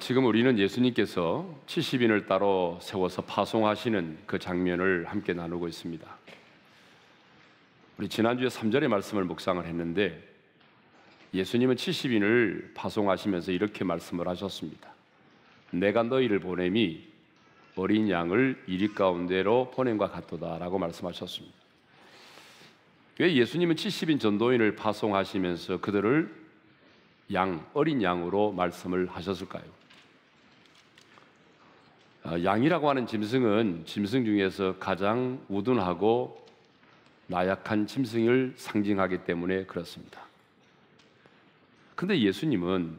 지금 우리는 예수님께서 70인을 따로 세워서 파송하시는 그 장면을 함께 나누고 있습니다. 우리 지난주에 3절의 말씀을 묵상을 했는데 예수님은 70인을 파송하시면서 이렇게 말씀을 하셨습니다. 내가 너희를 보냄이 어린 양을 이리 가운데로 보냄과 같도다라고 말씀하셨습니다. 왜 예수님은 70인 전도인을 파송하시면서 그들을 양, 어린 양으로 말씀을 하셨을까요? 어, 양이라고 하는 짐승은 짐승 중에서 가장 우둔하고 나약한 짐승을 상징하기 때문에 그렇습니다. 근데 예수님은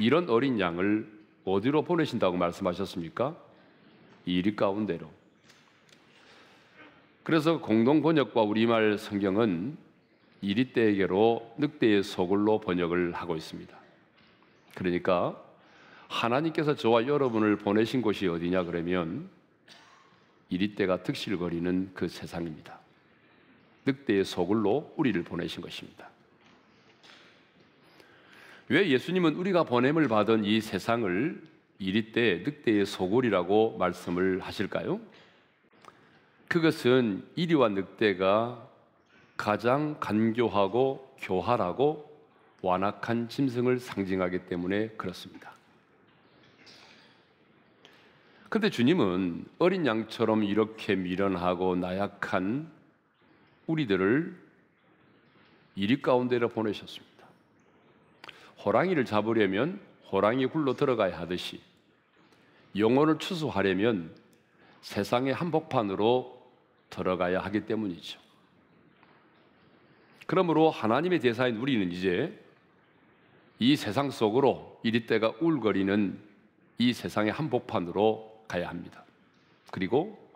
이런 어린 양을 어디로 보내신다고 말씀하셨습니까? 이리 가운데로. 그래서 공동 번역과 우리말 성경은 이리 때에게로 늑대의 소굴로 번역을 하고 있습니다. 그러니까 하나님께서 저와 여러분을 보내신 곳이 어디냐 그러면 이리때가 득실거리는 그 세상입니다. 늑대의 소굴로 우리를 보내신 것입니다. 왜 예수님은 우리가 보냄을 받은 이 세상을 이리때 늑대의 소굴이라고 말씀을 하실까요? 그것은 이리와 늑대가 가장 간교하고 교활하고 완악한 짐승을 상징하기 때문에 그렇습니다. 근데 주님은 어린 양처럼 이렇게 미련하고 나약한 우리들을 이리 가운데로 보내셨습니다. 호랑이를 잡으려면 호랑이 굴로 들어가야 하듯이 영혼을 추수하려면 세상의 한복판으로 들어가야 하기 때문이죠. 그러므로 하나님의 대사인 우리는 이제 이 세상 속으로 이리 때가 울거리는 이 세상의 한복판으로 가야 합니다. 그리고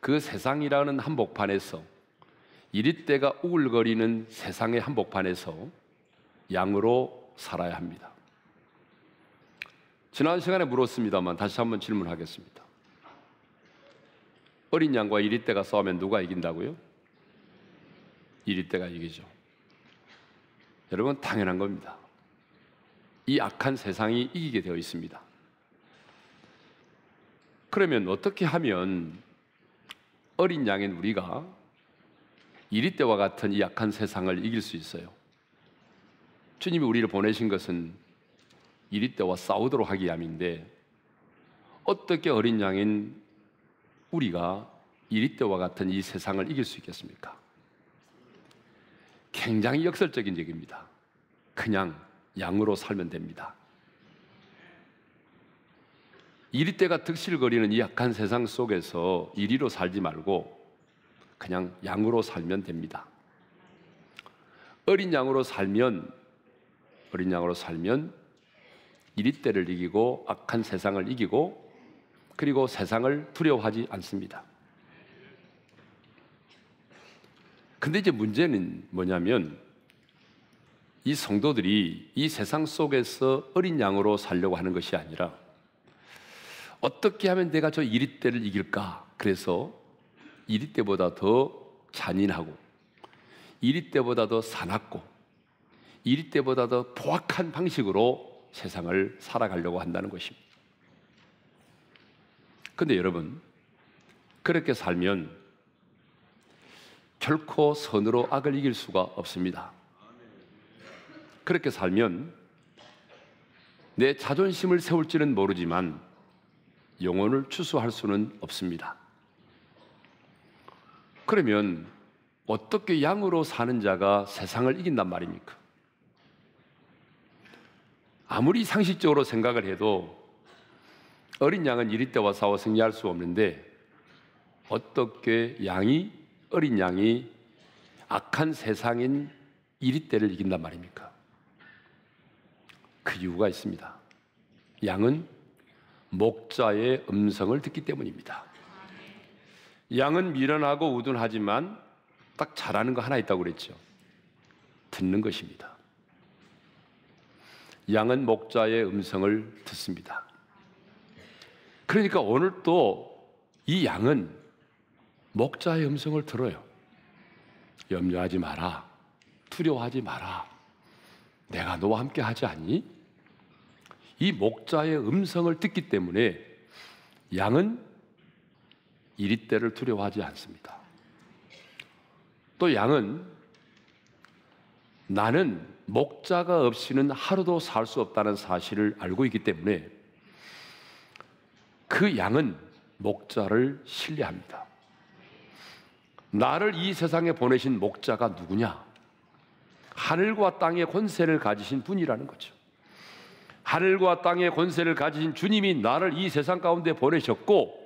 그 세상이라는 한복판에서 이리때가 우글거리는 세상의 한복판에서 양으로 살아야 합니다. 지난 시간에 물었습니다만 다시 한번 질문하겠습니다. 어린 양과 이리때가 싸우면 누가 이긴다고요? 이리때가 이기죠. 여러분 당연한 겁니다. 이 악한 세상이 이기게 되어 있습니다. 그러면 어떻게 하면 어린 양인 우리가 이리 때와 같은 이 약한 세상을 이길 수 있어요? 주님이 우리를 보내신 것은 이리 때와 싸우도록 하기 함인데 어떻게 어린 양인 우리가 이리 때와 같은 이 세상을 이길 수 있겠습니까? 굉장히 역설적인 얘기입니다. 그냥 양으로 살면 됩니다. 이리때가 득실거리는 이 약한 세상 속에서 이리로 살지 말고 그냥 양으로 살면 됩니다. 어린 양으로 살면 어린 양으로 살면 이리때를 이기고 악한 세상을 이기고 그리고 세상을 두려워하지 않습니다. 근데 이제 문제는 뭐냐면 이 성도들이 이 세상 속에서 어린 양으로 살려고 하는 것이 아니라 어떻게 하면 내가 저 이리 때를 이길까? 그래서 이리 때보다 더 잔인하고 이리 때보다 더 사납고 이리 때보다 더 포악한 방식으로 세상을 살아가려고 한다는 것입니다. 그런데 여러분 그렇게 살면 결코 선으로 악을 이길 수가 없습니다. 그렇게 살면 내 자존심을 세울지는 모르지만 영혼을 추수할 수는 없습니다. 그러면 어떻게 양으로 사는 자가 세상을 이긴단 말입니까? 아무리 상식적으로 생각을 해도 어린 양은 이리 때와 싸워 승리할 수 없는데 어떻게 양이 어린 양이 악한 세상인 이리 때를 이긴단 말입니까? 그 이유가 있습니다. 양은 목자의 음성을 듣기 때문입니다. 양은 미련하고 우둔하지만 딱 잘하는 거 하나 있다고 그랬죠. 듣는 것입니다. 양은 목자의 음성을 듣습니다. 그러니까 오늘 또 이 양은 목자의 음성을 들어요. 염려하지 마라. 두려워하지 마라. 내가 너와 함께 하지 않니? 이 목자의 음성을 듣기 때문에 양은 이리 때를 두려워하지 않습니다. 또 양은 나는 목자가 없이는 하루도 살 수 없다는 사실을 알고 있기 때문에 그 양은 목자를 신뢰합니다. 나를 이 세상에 보내신 목자가 누구냐? 하늘과 땅의 권세를 가지신 분이라는 거죠. 하늘과 땅의 권세를 가진 주님이 나를 이 세상 가운데 보내셨고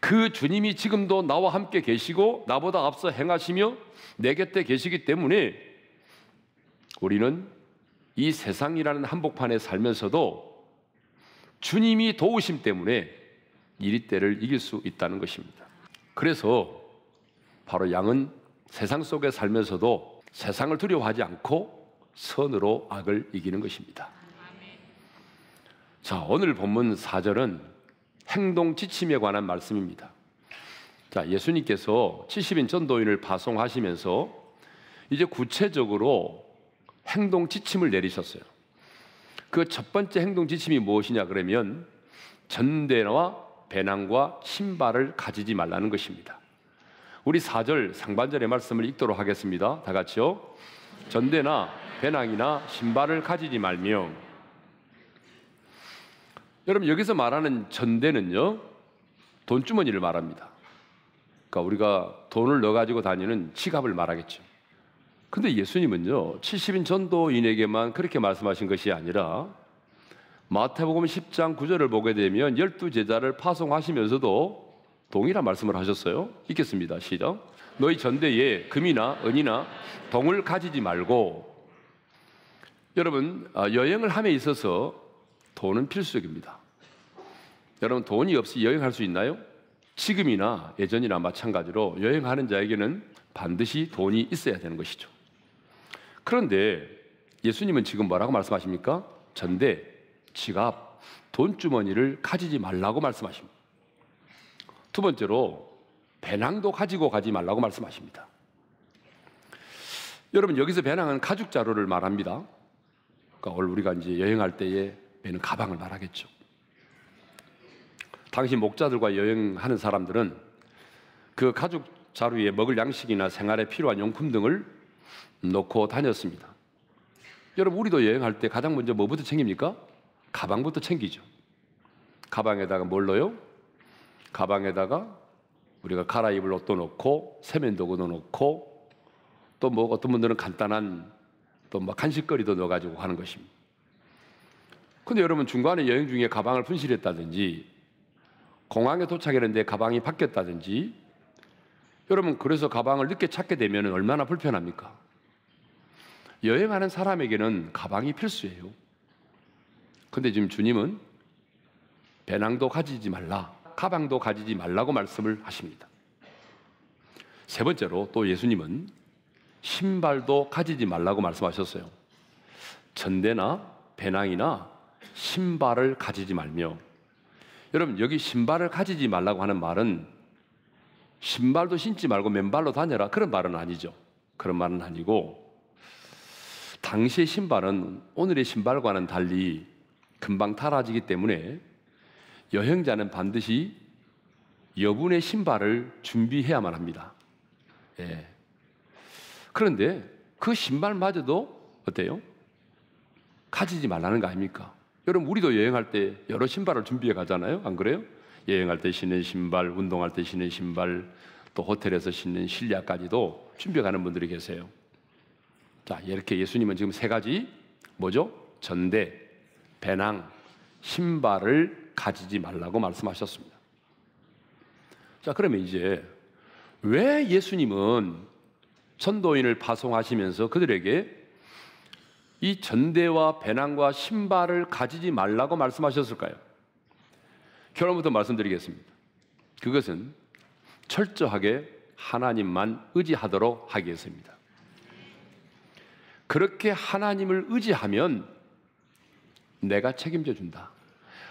그 주님이 지금도 나와 함께 계시고 나보다 앞서 행하시며 내 곁에 계시기 때문에 우리는 이 세상이라는 한복판에 살면서도 주님이 도우심 때문에 이리때를 이길 수 있다는 것입니다. 그래서 바로 양은 세상 속에 살면서도 세상을 두려워하지 않고 선으로 악을 이기는 것입니다. 자, 오늘 본문 4절은 행동 지침에 관한 말씀입니다. 자, 예수님께서 70인 전도인을 파송하시면서 이제 구체적으로 행동 지침을 내리셨어요. 그 첫 번째 행동 지침이 무엇이냐 그러면 전대와 배낭과 신발을 가지지 말라는 것입니다. 우리 4절 상반절의 말씀을 읽도록 하겠습니다. 다 같이요. 전대나 배낭이나 신발을 가지지 말며 여러분 여기서 말하는 전대는요 돈주머니를 말합니다. 그러니까 우리가 돈을 넣어 가지고 다니는 지갑을 말하겠죠. 근데 예수님은요 70인 전도인에게만 그렇게 말씀하신 것이 아니라 마태복음 10장 9절을 보게 되면 열두 제자를 파송하시면서도 동일한 말씀을 하셨어요. 읽겠습니다. 시작. 너희 전대에 금이나 은이나 동을 가지지 말고 여러분 아, 여행을 함에 있어서 돈은 필수적입니다. 여러분 돈이 없이 여행할 수 있나요? 지금이나 예전이나 마찬가지로 여행하는 자에게는 반드시 돈이 있어야 되는 것이죠. 그런데 예수님은 지금 뭐라고 말씀하십니까? 전대, 지갑, 돈주머니를 가지지 말라고 말씀하십니다. 두 번째로 배낭도 가지고 가지 말라고 말씀하십니다. 여러분 여기서 배낭은 가죽 자루를 말합니다. 그러니까 우리가 이제 여행할 때에 얘는 가방을 말하겠죠. 당시 목자들과 여행하는 사람들은 그 가죽 자루에 먹을 양식이나 생활에 필요한 용품 등을 놓고 다녔습니다. 여러분 우리도 여행할 때 가장 먼저 뭐부터 챙깁니까? 가방부터 챙기죠. 가방에다가 뭘 넣어요? 가방에다가 우리가 갈아입을 옷도 넣고 세면도구도 넣고 또 뭐 어떤 분들은 간단한 또 뭐 간식거리도 넣어가지고 하는 것입니다. 근데 여러분 중간에 여행 중에 가방을 분실했다든지 공항에 도착했는데 가방이 바뀌었다든지 여러분 그래서 가방을 늦게 찾게 되면 얼마나 불편합니까? 여행하는 사람에게는 가방이 필수예요. 근데 지금 주님은 배낭도 가지지 말라, 가방도 가지지 말라고 말씀을 하십니다. 세 번째로 또 예수님은 신발도 가지지 말라고 말씀하셨어요. 전대나 배낭이나 신발을 가지지 말며 여러분 여기 신발을 가지지 말라고 하는 말은 신발도 신지 말고 맨발로 다녀라 그런 말은 아니죠. 그런 말은 아니고 당시의 신발은 오늘의 신발과는 달리 금방 닳라지기 때문에 여행자는 반드시 여분의 신발을 준비해야만 합니다. 예. 그런데 그 신발마저도 어때요? 가지지 말라는 거 아닙니까? 여러분 우리도 여행할 때 여러 신발을 준비해 가잖아요. 안 그래요? 여행할 때 신는 신발, 운동할 때 신는 신발, 또 호텔에서 신는 실내까지도 준비해 가는 분들이 계세요. 자, 이렇게 예수님은 지금 세 가지 뭐죠? 전대, 배낭, 신발을 가지지 말라고 말씀하셨습니다. 자, 그러면 이제 왜 예수님은 전도인을 파송하시면서 그들에게 이 전대와 배낭과 신발을 가지지 말라고 말씀하셨을까요? 결론부터 말씀드리겠습니다. 그것은 철저하게 하나님만 의지하도록 하기 위해서입니다. 그렇게 하나님을 의지하면 내가 책임져 준다.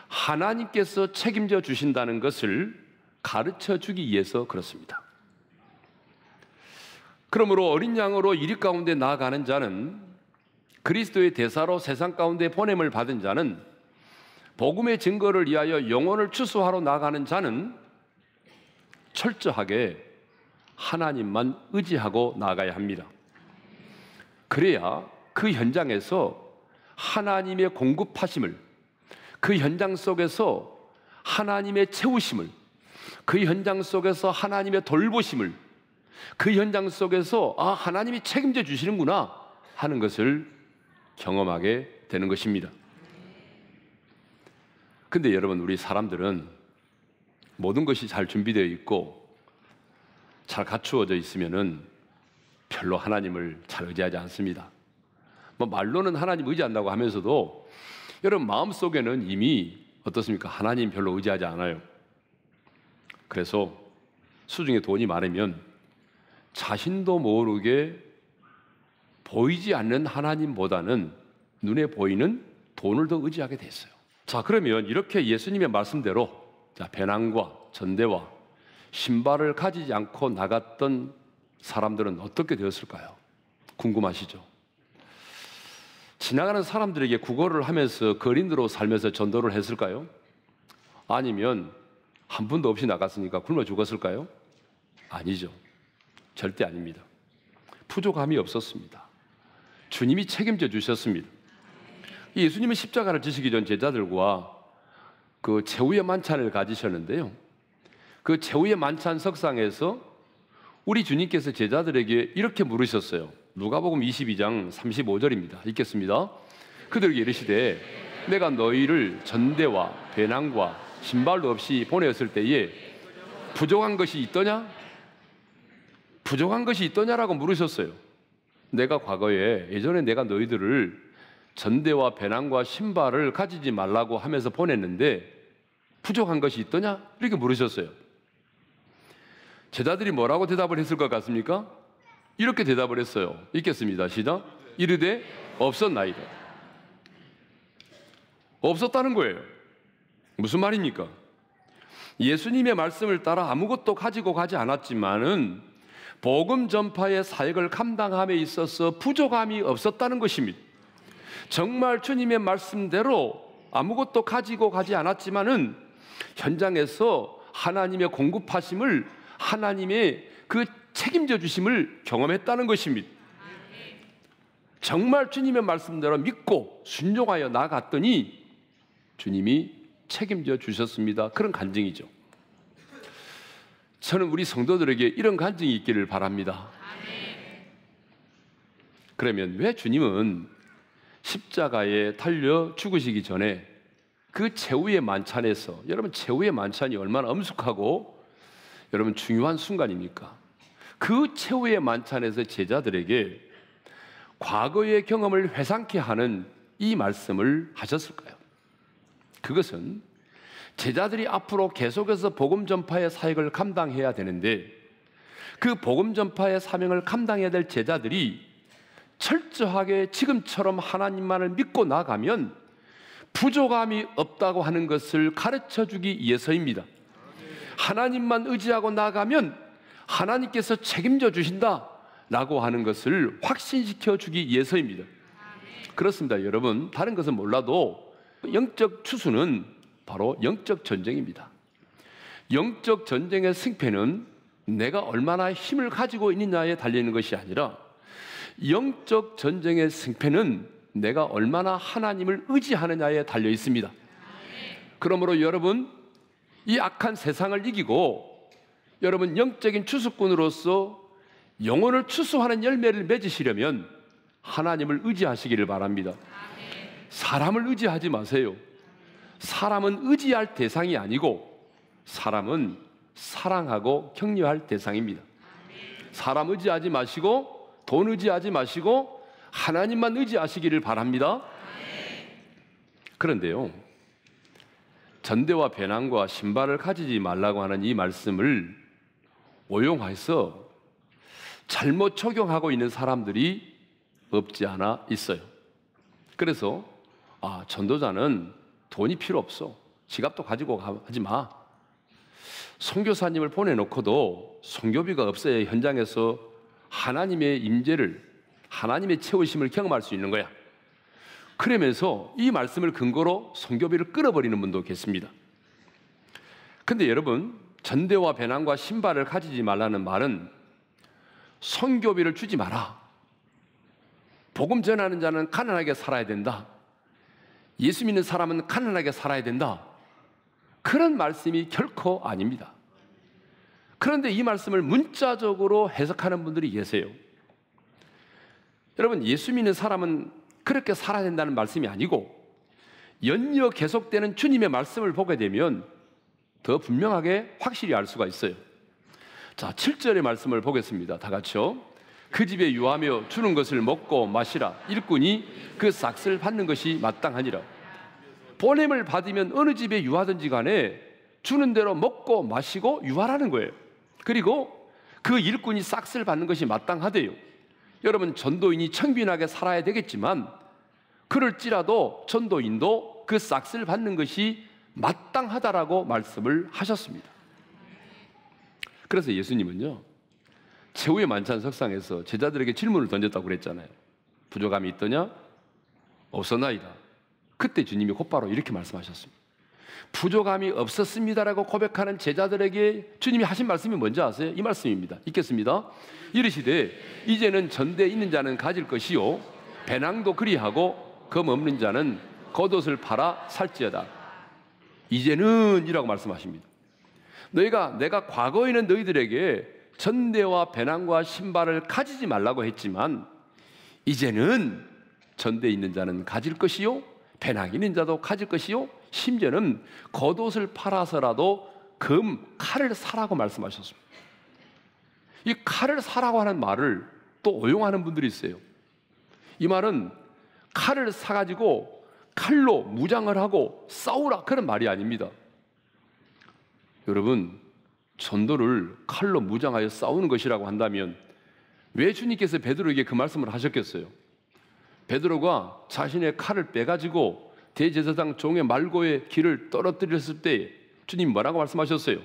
하나님께서 책임져 주신다는 것을 가르쳐 주기 위해서 그렇습니다. 그러므로 어린 양으로 이리 가운데 나아가는 자는 그리스도의 대사로 세상 가운데 보냄을 받은 자는 복음의 증거를 위하여 영혼을 추수하러 나가는 자는 철저하게 하나님만 의지하고 나가야 합니다. 그래야 그 현장에서 하나님의 공급하심을 그 현장 속에서 하나님의 채우심을 그 현장 속에서 하나님의 돌보심을 그 현장 속에서 아 하나님이 책임져 주시는구나 하는 것을 경험하게 되는 것입니다. 근데 여러분, 우리 사람들은 모든 것이 잘 준비되어 있고 잘 갖추어져 있으면은 별로 하나님을 잘 의지하지 않습니다. 뭐 말로는 하나님 의지한다고 하면서도 여러분 마음 속에는 이미 어떻습니까? 하나님 별로 의지하지 않아요. 그래서 수중에 돈이 많으면 자신도 모르게 보이지 않는 하나님보다는 눈에 보이는 돈을 더 의지하게 됐어요. 자, 그러면 이렇게 예수님의 말씀대로 자, 배낭과 전대와 신발을 가지지 않고 나갔던 사람들은 어떻게 되었을까요? 궁금하시죠? 지나가는 사람들에게 구걸을 하면서 거린으로 살면서 전도를 했을까요? 아니면 한 분도 없이 나갔으니까 굶어 죽었을까요? 아니죠. 절대 아닙니다. 부족함이 없었습니다. 주님이 책임져 주셨습니다. 예수님은 십자가를 지시기 전 제자들과 그 최후의 만찬을 가지셨는데요. 그 최후의 만찬 석상에서 우리 주님께서 제자들에게 이렇게 물으셨어요. 누가복음 22장 35절입니다. 읽겠습니다. 그들에게 이르시되 내가 너희를 전대와 배낭과 신발도 없이 보냈을 때에 부족한 것이 있더냐? 부족한 것이 있더냐라고 물으셨어요. 내가 과거에 예전에 내가 너희들을 전대와 배낭과 신발을 가지지 말라고 하면서 보냈는데 부족한 것이 있더냐? 이렇게 물으셨어요. 제자들이 뭐라고 대답을 했을 것 같습니까? 이렇게 대답을 했어요. 읽겠습니다. 시작. 이르되 없었나이다. 없었다는 거예요. 무슨 말입니까? 예수님의 말씀을 따라 아무것도 가지고 가지 않았지만은 복음 전파의 사역을 감당함에 있어서 부족함이 없었다는 것입니다. 정말 주님의 말씀대로 아무것도 가지고 가지 않았지만은 현장에서 하나님의 공급하심을 하나님의 그 책임져 주심을 경험했다는 것입니다. 정말 주님의 말씀대로 믿고 순종하여 나갔더니 주님이 책임져 주셨습니다. 그런 간증이죠. 저는 우리 성도들에게 이런 간증이 있기를 바랍니다. 그러면 왜 주님은 십자가에 달려 죽으시기 전에 그 최후의 만찬에서 여러분 최후의 만찬이 얼마나 엄숙하고 여러분 중요한 순간입니까? 그 최후의 만찬에서 제자들에게 과거의 경험을 회상케 하는 이 말씀을 하셨을까요? 그것은 제자들이 앞으로 계속해서 복음 전파의 사역을 감당해야 되는데 그 복음 전파의 사명을 감당해야 될 제자들이 철저하게 지금처럼 하나님만을 믿고 나가면 부족함이 없다고 하는 것을 가르쳐 주기 위해서입니다. 하나님만 의지하고 나가면 하나님께서 책임져 주신다 라고 하는 것을 확신시켜 주기 위해서입니다. 그렇습니다. 여러분, 다른 것은 몰라도 영적 추수는 바로 영적 전쟁입니다. 영적 전쟁의 승패는 내가 얼마나 힘을 가지고 있느냐에 달리는 것이 아니라 영적 전쟁의 승패는 내가 얼마나 하나님을 의지하느냐에 달려 있습니다. 그러므로 여러분 이 악한 세상을 이기고 여러분 영적인 추수꾼으로서 영혼을 추수하는 열매를 맺으시려면 하나님을 의지하시기를 바랍니다. 사람을 의지하지 마세요. 사람은 의지할 대상이 아니고 사람은 사랑하고 격려할 대상입니다. 사람 의지하지 마시고 돈 의지하지 마시고 하나님만 의지하시기를 바랍니다. 그런데요. 전대와 배낭과 신발을 가지지 말라고 하는 이 말씀을 오용해서 잘못 적용하고 있는 사람들이 없지 않아 있어요. 그래서 아, 전도자는 돈이 필요 없어. 지갑도 가지고 가, 하지 마. 선교사님을 보내놓고도 선교비가 없어야 현장에서 하나님의 임재를 하나님의 채우심을 경험할 수 있는 거야. 그러면서 이 말씀을 근거로 선교비를 끌어버리는 분도 계십니다. 근데 여러분 전대와 배낭과 신발을 가지지 말라는 말은 선교비를 주지 마라. 복음 전하는 자는 가난하게 살아야 된다. 예수 믿는 사람은 가난하게 살아야 된다. 그런 말씀이 결코 아닙니다. 그런데 이 말씀을 문자적으로 해석하는 분들이 계세요. 여러분, 예수 믿는 사람은 그렇게 살아야 된다는 말씀이 아니고, 연이어 계속되는 주님의 말씀을 보게 되면 더 분명하게 확실히 알 수가 있어요. 자, 7절의 말씀을 보겠습니다. 다 같이요. 그 집에 유하며 주는 것을 먹고 마시라. 일꾼이 그 삭슬 받는 것이 마땅하니라. 보냄을 받으면 어느 집에 유하든지 간에 주는 대로 먹고 마시고 유하라는 거예요. 그리고 그 일꾼이 싹 삭슬 받는 것이 마땅하대요. 여러분 전도인이 청빈하게 살아야 되겠지만 그럴지라도 전도인도 그 싹쓸 받는 것이 마땅하다라고 말씀을 하셨습니다. 그래서 예수님은요. 최후의 만찬 석상에서 제자들에게 질문을 던졌다고 그랬잖아요. 부족함이 있더냐? 없었나이다. 그때 주님이 곧바로 이렇게 말씀하셨습니다. 부족함이 없었습니다라고 고백하는 제자들에게 주님이 하신 말씀이 뭔지 아세요? 이 말씀입니다. 읽겠습니다. 이르시되 이제는 전대 있는 자는 가질 것이요 배낭도 그리하고 금 없는 자는 겉옷을 팔아 살지어다. 이제는이라고 말씀하십니다. 너희가 내가 과거에는 너희들에게 전대와 배낭과 신발을 가지지 말라고 했지만 이제는 전대 있는 자는 가질 것이요 배낭 있는 자도 가질 것이요 심지어는 겉옷을 팔아서라도 금 칼을 사라고 말씀하셨습니다. 이 칼을 사라고 하는 말을 또 오용하는 분들이 있어요. 이 말은 칼을 사가지고 칼로 무장을 하고 싸우라 그런 말이 아닙니다. 여러분, 전도를 칼로 무장하여 싸우는 것이라고 한다면 왜 주님께서 베드로에게 그 말씀을 하셨겠어요? 베드로가 자신의 칼을 빼가지고 대제사장 종의 말고의 길을 떨어뜨렸을 때 주님 뭐라고 말씀하셨어요?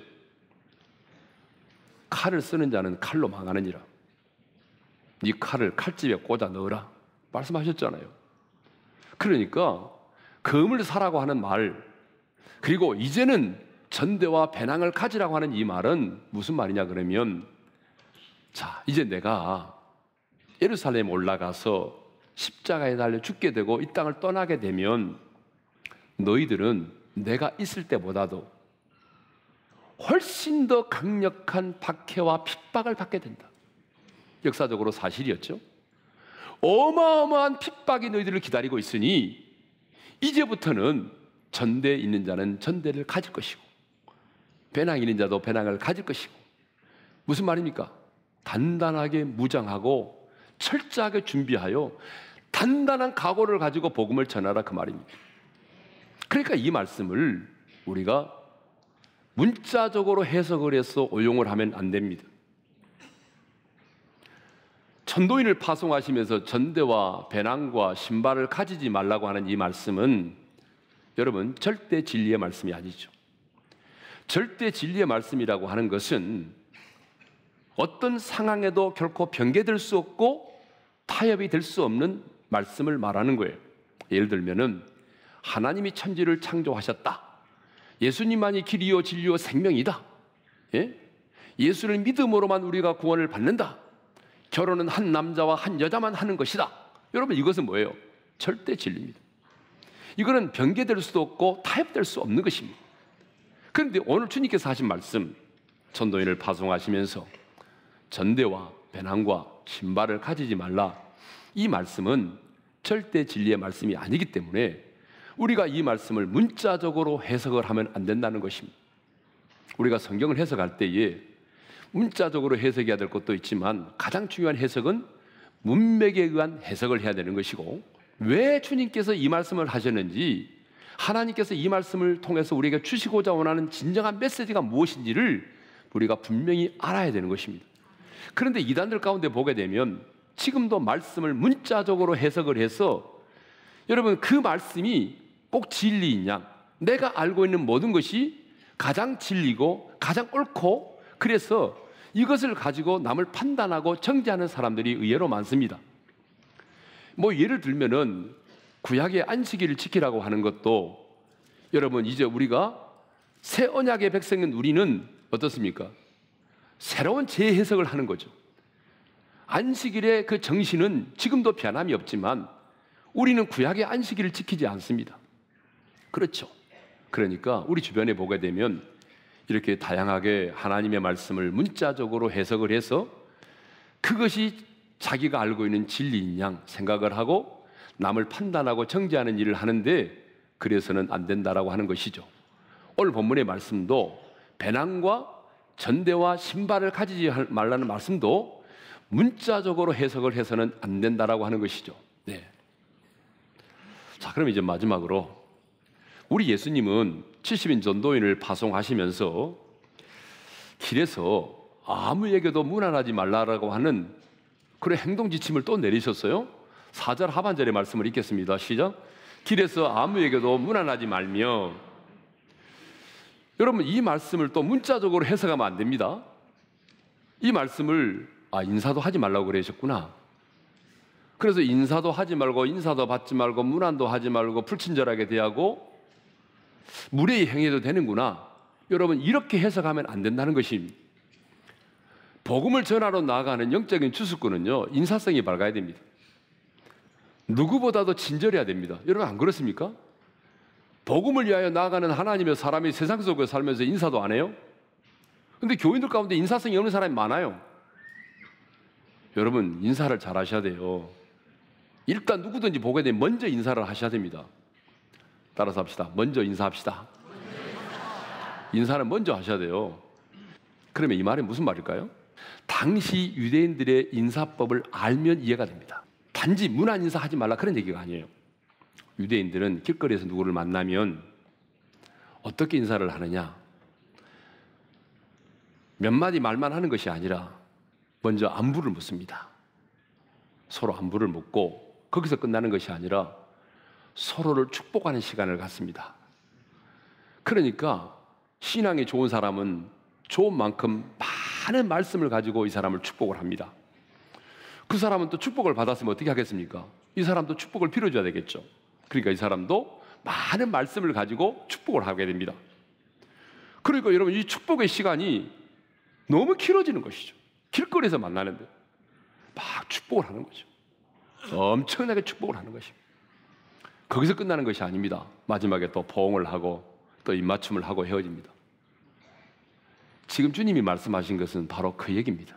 칼을 쓰는 자는 칼로 망하느니라. 네 칼을 칼집에 꽂아 넣으라. 말씀하셨잖아요. 그러니까 금을 사라고 하는 말 그리고 이제는 전대와 배낭을 가지라고 하는 이 말은 무슨 말이냐 그러면 자, 이제 내가 예루살렘 올라가서 십자가에 달려 죽게 되고 이 땅을 떠나게 되면 너희들은 내가 있을 때보다도 훨씬 더 강력한 박해와 핍박을 받게 된다. 역사적으로 사실이었죠. 어마어마한 핍박이 너희들을 기다리고 있으니 이제부터는 전대에 있는 자는 전대를 가질 것이고 배낭 있는 자도 배낭을 가질 것이고 무슨 말입니까? 단단하게 무장하고 철저하게 준비하여 단단한 각오를 가지고 복음을 전하라 그 말입니다. 그러니까 이 말씀을 우리가 문자적으로 해석을 해서 오용을 하면 안 됩니다. 전도인을 파송하시면서 전대와 배낭과 신발을 가지지 말라고 하는 이 말씀은 여러분 절대 진리의 말씀이 아니죠. 절대 진리의 말씀이라고 하는 것은 어떤 상황에도 결코 변개될 수 없고 타협이 될 수 없는 말씀을 말하는 거예요. 예를 들면은 하나님이 천지를 창조하셨다. 예수님만이 길이요 진리요 생명이다. 예? 예수를 믿음으로만 우리가 구원을 받는다. 결혼은 한 남자와 한 여자만 하는 것이다. 여러분 이것은 뭐예요? 절대 진리입니다. 이거는 변개될 수도 없고 타협될 수 없는 것입니다. 그런데 오늘 주님께서 하신 말씀, 전도인을 파송하시면서 전대와 배낭과 신발을 가지지 말라. 이 말씀은 절대 진리의 말씀이 아니기 때문에 우리가 이 말씀을 문자적으로 해석을 하면 안 된다는 것입니다. 우리가 성경을 해석할 때에 문자적으로 해석해야 될 것도 있지만 가장 중요한 해석은 문맥에 의한 해석을 해야 되는 것이고 왜 주님께서 이 말씀을 하셨는지 하나님께서 이 말씀을 통해서 우리에게 주시고자 원하는 진정한 메시지가 무엇인지를 우리가 분명히 알아야 되는 것입니다. 그런데 이단들 가운데 보게 되면 지금도 말씀을 문자적으로 해석을 해서 여러분 그 말씀이 꼭 진리인 양 내가 알고 있는 모든 것이 가장 진리고 가장 옳고 그래서 이것을 가지고 남을 판단하고 정죄하는 사람들이 의외로 많습니다. 뭐 예를 들면은 구약의 안식일을 지키라고 하는 것도 여러분 이제 우리가 새 언약의 백성인 우리는 어떻습니까? 새로운 재해석을 하는 거죠. 안식일의 그 정신은 지금도 변함이 없지만 우리는 구약의 안식일을 지키지 않습니다. 그렇죠. 그러니까 우리 주변에 보게 되면 이렇게 다양하게 하나님의 말씀을 문자적으로 해석을 해서 그것이 자기가 알고 있는 진리인 양 생각을 하고 남을 판단하고 정죄하는 일을 하는데 그래서는 안 된다라고 하는 것이죠. 오늘 본문의 말씀도 배낭과 전대와 신발을 가지지 말라는 말씀도 문자적으로 해석을 해서는 안 된다라고 하는 것이죠. 네. 자, 그럼 이제 마지막으로 우리 예수님은 70인 전도인을 파송하시면서 길에서 아무에게도 무난하지 말라라고 하는 그런 행동 지침을 또 내리셨어요. 4절 하반절의 말씀을 읽겠습니다. 시작. 길에서 아무에게도 무난하지 말며 여러분 이 말씀을 또 문자적으로 해석하면 안 됩니다. 이 말씀을 아 인사도 하지 말라고 그러셨구나. 그래서 인사도 하지 말고 인사도 받지 말고 무난도 하지 말고 불친절하게 대하고 무례히 행해도 되는구나. 여러분 이렇게 해석하면 안 된다는 것입니다. 복음을 전하러 나아가는 영적인 추수꾼은요 인사성이 밝아야 됩니다. 누구보다도 친절해야 됩니다. 여러분 안 그렇습니까? 복음을 위하여 나아가는 하나님의 사람이 세상 속에 살면서 인사도 안 해요? 근데 교인들 가운데 인사성이 없는 사람이 많아요. 여러분 인사를 잘 하셔야 돼요. 일단 누구든지 보게 되면 먼저 인사를 하셔야 됩니다. 따라서 합시다. 먼저 인사합시다. 인사를 먼저 하셔야 돼요. 그러면 이 말이 무슨 말일까요? 당시 유대인들의 인사법을 알면 이해가 됩니다. 단지 문안 인사하지 말라 그런 얘기가 아니에요. 유대인들은 길거리에서 누구를 만나면 어떻게 인사를 하느냐? 몇 마디 말만 하는 것이 아니라 먼저 안부를 묻습니다. 서로 안부를 묻고 거기서 끝나는 것이 아니라 서로를 축복하는 시간을 갖습니다. 그러니까 신앙이 좋은 사람은 좋은 만큼 많은 말씀을 가지고 이 사람을 축복을 합니다. 그 사람은 또 축복을 받았으면 어떻게 하겠습니까? 이 사람도 축복을 빌어 줘야 되겠죠. 그러니까 이 사람도 많은 말씀을 가지고 축복을 하게 됩니다. 그러니까 여러분 이 축복의 시간이 너무 길어지는 것이죠. 길거리에서 만나는데 막 축복을 하는 거죠. 엄청나게 축복을 하는 것입니다. 거기서 끝나는 것이 아닙니다. 마지막에 또 포옹을 하고 또 입맞춤을 하고 헤어집니다. 지금 주님이 말씀하신 것은 바로 그 얘기입니다.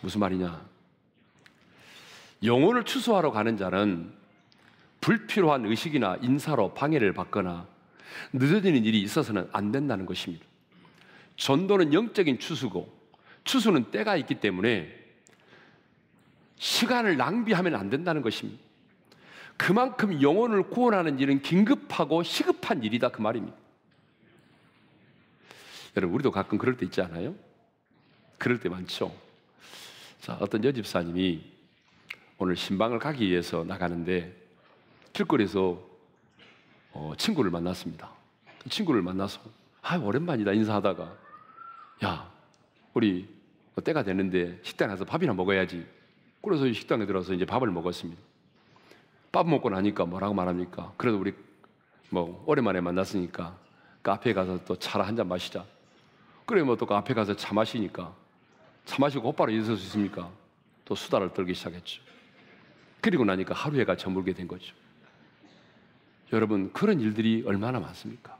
무슨 말이냐? 영혼을 추수하러 가는 자는 불필요한 의식이나 인사로 방해를 받거나 늦어지는 일이 있어서는 안 된다는 것입니다. 전도는 영적인 추수고 추수는 때가 있기 때문에 시간을 낭비하면 안 된다는 것입니다. 그만큼 영혼을 구원하는 일은 긴급하고 시급한 일이다 그 말입니다. 여러분 우리도 가끔 그럴 때 있지 않아요? 그럴 때 많죠. 자, 어떤 여집사님이 오늘 신방을 가기 위해서 나가는데 길거리에서 어, 친구를 만났습니다. 그 친구를 만나서 아 오랜만이다 인사하다가 야 우리 때가 됐는데 식당에 가서 밥이나 먹어야지. 그래서 식당에 들어서 이제 밥을 먹었습니다. 밥 먹고 나니까 뭐라고 말합니까? 그래도 우리 뭐 오랜만에 만났으니까 카페에 가서 또 차를 한 잔 마시자. 그래 뭐 또 카페 가서 차 마시니까 차 마시고 곧바로 일어설 수 있습니까? 또 수다를 떨기 시작했죠. 그리고 나니까 하루해가 저물게 된 거죠. 여러분, 그런 일들이 얼마나 많습니까?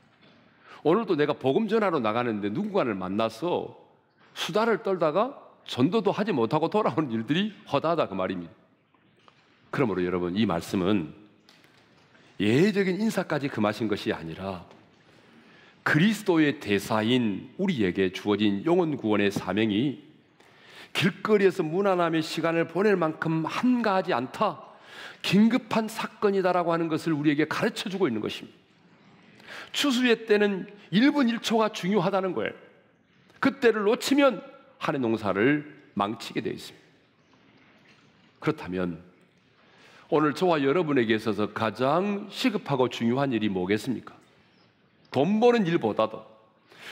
오늘도 내가 복음 전화로 나가는데 누군가를 만나서 수다를 떨다가 전도도 하지 못하고 돌아오는 일들이 허다하다 그 말입니다. 그러므로 여러분, 이 말씀은 예외적인 인사까지 금하신 것이 아니라 그리스도의 대사인 우리에게 주어진 영혼 구원의 사명이 길거리에서 무난함의 시간을 보낼 만큼 한가하지 않다. 긴급한 사건이다라고 하는 것을 우리에게 가르쳐 주고 있는 것입니다. 추수의 때는 1분 1초가 중요하다는 거예요. 그때를 놓치면 한해 농사를 망치게 되어 있습니다. 그렇다면 오늘 저와 여러분에게 있어서 가장 시급하고 중요한 일이 뭐겠습니까? 돈 버는 일보다도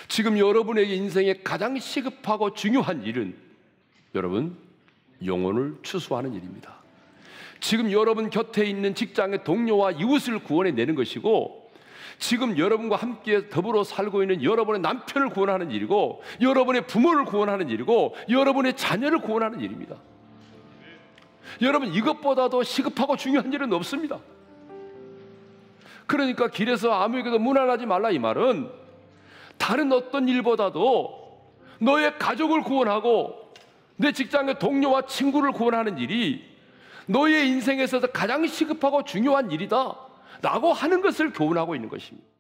지금 여러분에게 인생에 가장 시급하고 중요한 일은 여러분 영혼을 추수하는 일입니다. 지금 여러분 곁에 있는 직장의 동료와 이웃을 구원해 내는 것이고 지금 여러분과 함께 더불어 살고 있는 여러분의 남편을 구원하는 일이고 여러분의 부모를 구원하는 일이고 여러분의 자녀를 구원하는 일입니다. 여러분 이것보다도 시급하고 중요한 일은 없습니다. 그러니까 길에서 아무에게도 무난하지 말라 이 말은 다른 어떤 일보다도 너의 가족을 구원하고 내 직장의 동료와 친구를 구원하는 일이 너의 인생에서 가장 시급하고 중요한 일이다. 라고 하는 것을 교훈하고 있는 것입니다.